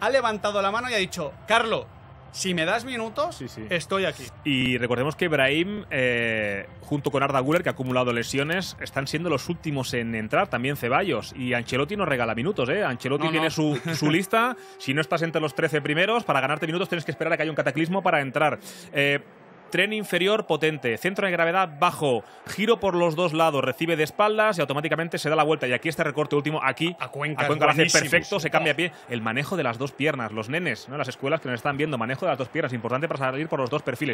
ha levantado la mano y ha dicho, Carlo, si me das minutos, estoy aquí. Y recordemos que Ibrahim, eh, junto con Arda Güler que ha acumulado lesiones, están siendo los últimos en entrar, también Ceballos. Y Ancelotti no regala minutos, ¿eh? Ancelotti tiene Su, lista. si no estás entre los 13 primeros, para ganarte minutos tienes que esperar a que haya un cataclismo para entrar. Eh, Tren inferior potente, centro de gravedad bajo, giro por los dos lados, recibe de espaldas y automáticamente se da la vuelta. Y aquí este recorte último, aquí a Cuenca, perfecto, se cambia a pie. El manejo de las dos piernas, los nenes, ¿no? las escuelas que nos están viendo, manejo de las dos piernas, importante para salir por los dos perfiles.